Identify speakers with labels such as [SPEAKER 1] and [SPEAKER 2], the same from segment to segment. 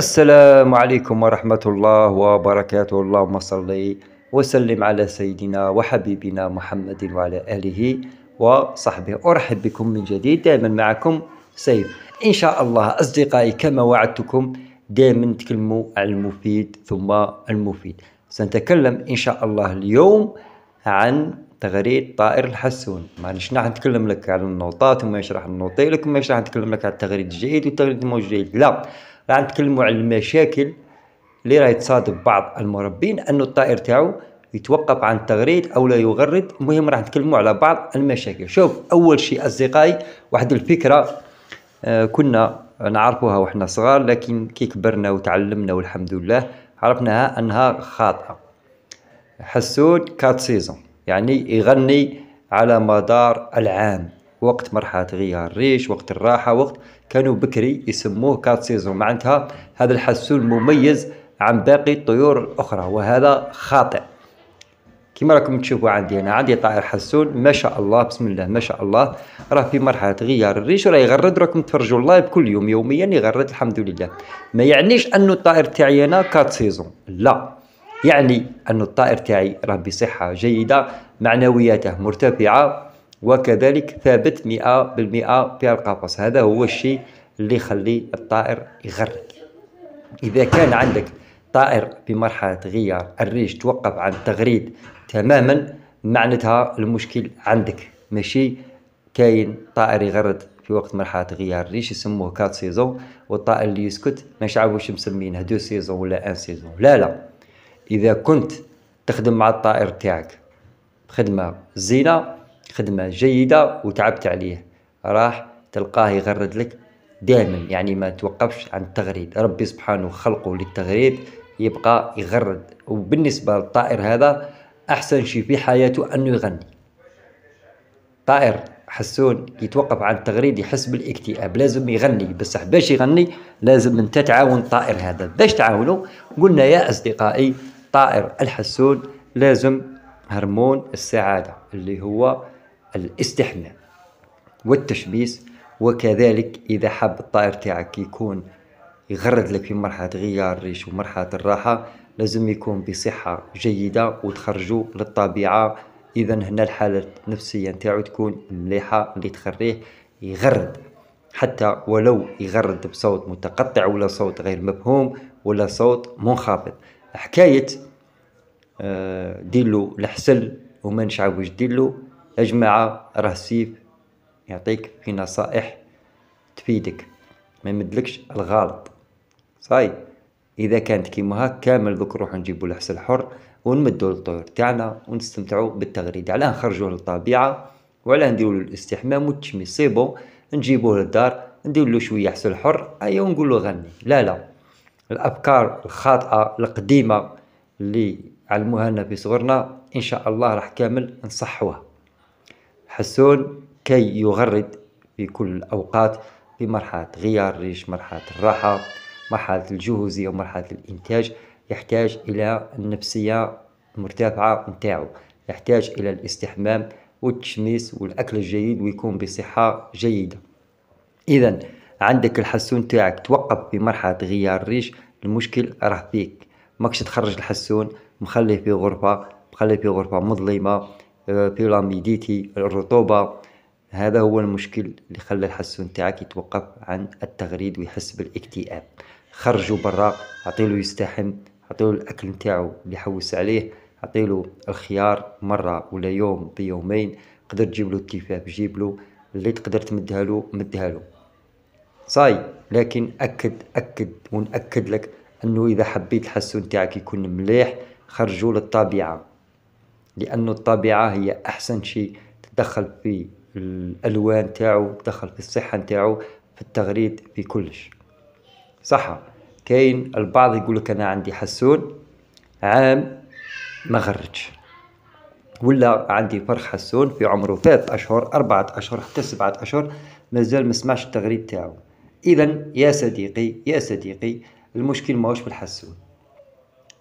[SPEAKER 1] السلام عليكم ورحمة الله وبركاته اللهم صل وسلم على سيدنا وحبيبنا محمد وعلى آله وصحبه أرحب بكم من جديد دائما معكم سيف إن شاء الله أصدقائي كما وعدتكم دائما تكلموا عن المفيد ثم المفيد سنتكلم إن شاء الله اليوم عن تغريد طائر الحسون معلش راح نتكلم لك على النوطات وما يشرح النوطي لكم ما يشرح نتكلم لك على التغريد الجيد والتغريد الموجود لا راح نتكلموا على المشاكل اللي راهي تصادب بعض المربين انه الطائر تاعو يتوقف عن التغريد او لا يغرد المهم راح نتكلموا على بعض المشاكل شوف اول شيء اصدقائي واحد الفكره آه، كنا نعرفوها واحنا صغار لكن كي كبرنا وتعلمنا والحمد لله عرفناها انها خاطئه حسون كات سيزون يعني يغني على مدار العام وقت مرحلة غيار الريش وقت الراحة وقت كانوا بكري يسموه كات سيزون معناتها هذا الحسون مميز عن باقي الطيور الأخرى وهذا خاطئ كما راكم تشوفوا عندي انا عندي طائر حسون ما شاء الله بسم الله ما شاء الله راه في مرحله غيار الريش راه يغرد راكم تفرجوا اللايف كل يوم يوميا يغرد الحمد لله ما يعنيش انه الطائر تاعي انا كات سيزون لا يعني أن الطائر تاعي راه بصحه جيده معنوياته مرتفعه وكذلك ثابت 100% في القفص هذا هو الشيء اللي يخلي الطائر يغرق إذا كان عندك طائر في مرحلة غيار الريش توقف عن التغريد تماما معناتها المشكل عندك ماشي كاين طائر يغرد في وقت مرحلة غيار الريش يسموه كات سيزون والطائر اللي يسكت مش عارف واش مسمينه دو سيزون ولا ان سيزون لا لا إذا كنت تخدم مع الطائر تاعك خدمة زينة خدمة جيدة وتعبت عليه راح تلقاه يغرد لك دائما يعني ما توقفش عن التغريد ربي سبحانه خلقه للتغريد يبقى يغرد وبالنسبة للطائر هذا أحسن شيء في حياته أنه يغني طائر حسون يتوقف عن التغريد يحس بالاكتئاب لازم يغني بصح باش يغني لازم انت تعاون الطائر هذا باش تعاونه قلنا يا اصدقائي طائر الحسون لازم هرمون السعادة اللي هو الاستحماء والتشبيس وكذلك إذا حاب الطائر تاعك يكون يغرد لك في مرحلة غيار الريش ومرحلة الراحة لازم يكون بصحة جيدة وتخرجوا للطبيعة إذا هنا الحالة النفسية نتاعو تكون مليحة اللي تخريه يغرد حتى ولو يغرد بصوت متقطع ولا صوت غير مفهوم ولا صوت منخفض حكايه آه، ديرلو الحسل وما نشعب ديرلو يا جماعه راه سيف يعطيك في نصائح تفيدك ما يمدلكش الغلط صاي اذا كانت كيما هاك كامل دوك نروحو نجيبو الحسل حر ونمدو للطيور تاعنا ونستمتعو بالتغريدة علاه نخرجوه للطبيعه وعلى نديرو الاستحمام والتشمي سيبو نجيبوه للدار نديرلو له شويه حسل حر ايا ونقول غني لا لا الافكار الخاطئه القديمه اللي علموها لنا في صغرنا إن شاء الله راح كامل نصحوه حسون كي يغرد في كل الأوقات في مرحلة غيار الريش مرحلة الراحة مرحلة الجهوزية ومرحلة الإنتاج يحتاج إلى النفسية المرتفعة نتاعو يحتاج إلى الاستحمام والتشميس والأكل الجيد ويكون بصحة جيدة إذا عندك الحسون تاعك توقف في مرحلة غيار الريش المشكل راه فيك ماكش تخرج الحسون مخليه في غرفة مخليه في غرفة مظلمة آه، في لاميديتي الرطوبة هذا هو المشكل اللي خلى الحسون تاعك يتوقف عن التغريد ويحس بالاكتئاب خرجوا برا عطيلو يستحم عطيلو الاكل نتاعو اللي حوس عليه عطيلو الخيار مره ولا يوم بيومين قدر تجيب له التفاف جيب له اللي تقدر تمدها له مدها له صاي لكن اكد اكد ونأكد لك انه اذا حبيت الحسون تاعك يكون مليح خرجوا للطبيعة لأن الطبيعة هي أحسن شيء تدخل في الألوان تاعو تدخل في الصحة تاعو في التغريد في كلش صح كاين البعض يقول لك أنا عندي حسون عام ما غرج ولا عندي فرخ حسون في عمره ثلاث أشهر أربعة أشهر حتى سبعة أشهر مازال ما سمعش التغريد تاعو إذا يا صديقي يا صديقي المشكل ماهوش بالحسون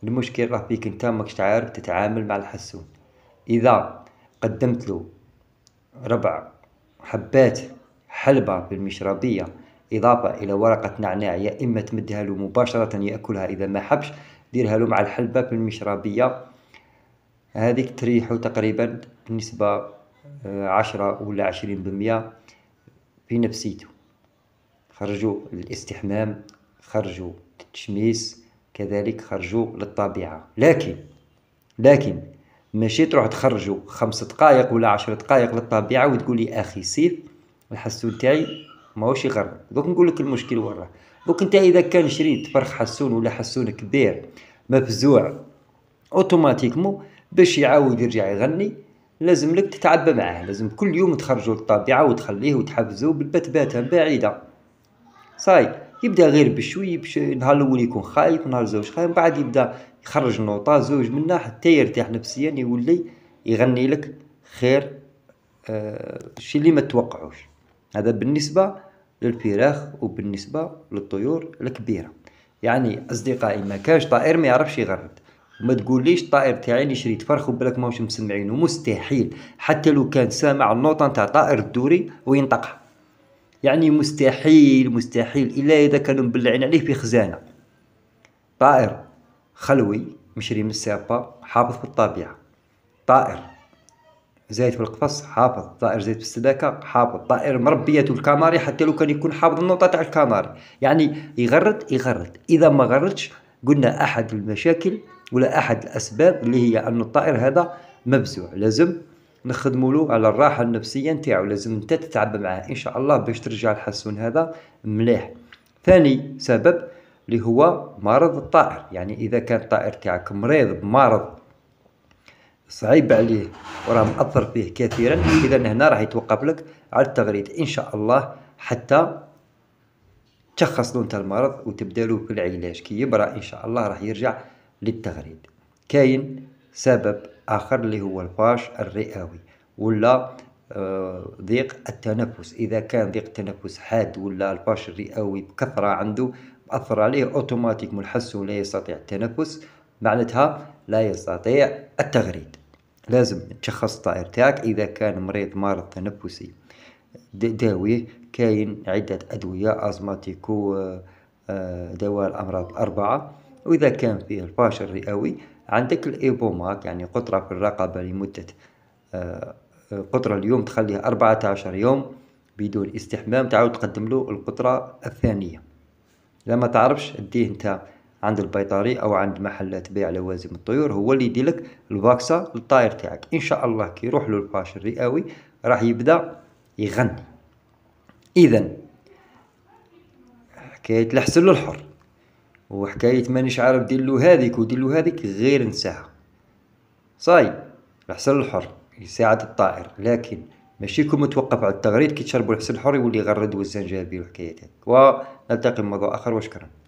[SPEAKER 1] المشكل راه فيك انت ماكش عارف تتعامل مع الحسون اذا قدمت له ربع حبات حلبة بالمشربية إضافة إلى ورقة نعناع يا إما تمدها له مباشرة يأكلها إذا ما حبش ديرها له مع الحلبة بالمشربية هذيك تريحه تقريبا بنسبة آه، عشرة ولا عشرين بالمية في نفسيته خرجوا الاستحمام خرجوا التشميس كذلك خرجوا للطبيعة لكن لكن ماشي تروح تخرجوا خمس دقائق ولا عشر دقائق للطبيعة وتقولي أخي سير الحسون تاعي ماهوش يغرق دوك نقول لك المشكل وراه دوك انت اذا كان شريت فرخ حسون ولا حسون كبير مفزوع اوتوماتيكمو باش يعاود يرجع يغني لازم لك تتعبى معاه لازم كل يوم تخرجوا للطبيعه وتخليه وتحفزوه بالبتباته بعيده صاي يبدا غير بشوي بشوي نهار الاول يكون خايف نهار زوج خايف من بعد يبدا يخرج نوطة زوج منها حتى يرتاح نفسيا يولي يغني لك خير الشيء آه، اللي ما توقعوش هذا بالنسبة للفراخ وبالنسبة للطيور الكبيرة يعني أصدقائي ما كاش طائر ما يعرفش يغرد تقول ليش الطائر تاعي اللي شريت فرخ وبالك ماهوش مسمعينه مستحيل حتى لو كان سامع النوطة نتاع طائر الدوري وينطقها يعني مستحيل مستحيل إلا إذا كانوا مبلعين عليه في خزانة طائر خلوي مشري من السيربا حافظ في الطبيعة طائر زايد في القفص حافظ طائر زايد في السداكة حافظ طائر مربية الكماري حتى لو كان يكون حافظ النوطة تاع الكماري يعني يغرد يغرد إذا ما غردش قلنا أحد المشاكل ولا أحد الأسباب اللي هي أن الطائر هذا مبزوع لازم نخدموا على الراحه النفسيه نتاعو لازم انت تتعب معاه ان شاء الله باش ترجع الحسون هذا مليح ثاني سبب اللي هو مرض الطائر يعني اذا كان الطائر تاعك مريض بمرض صعيب عليه وراه مأثر فيه كثيرا اذا هنا راح يتوقف لك على التغريد ان شاء الله حتى تشخص له انت المرض وتبدا له في العلاج كي يبرا ان شاء الله راح يرجع للتغريد كاين سبب اخر اللي هو الفاش الرئوي ولا آه، ضيق التنفس اذا كان ضيق التنفس حاد ولا الفاش الرئوي بكثره عنده اثر عليه اوتوماتيك الحس لا يستطيع التنفس معناتها لا يستطيع التغريد لازم تشخص الطائر تاعك اذا كان مريض مرض تنفسي داويه كاين عده ادويه ازماتيكو آه، آه، دواء الامراض الاربعه وإذا كان فيه الفاشل الرئوي عندك الإيبوماك يعني قطرة في الرقبة لمدة آه، آه، قطرة اليوم تخليها أربعة عشر يوم بدون استحمام تعاود تقدم له القطرة الثانية لما تعرفش اديه انت عند البيطري او عند محلات بيع لوازم الطيور هو اللي يديلك الفاكسة للطائر تاعك ان شاء الله كي يروح له الفاش الرئوي راح يبدا يغني اذا حكايه الحسن الحر وحكايه مانيش عارف دير له هذيك ودير له هذيك غير نساها صاي العسل الحر يساعد الطائر لكن ماشي كون متوقف على التغريد كي تشربوا العسل الحر يولي يغرد والزنجبيل وحكاياتك ونلتقي بموضوع اخر وشكرا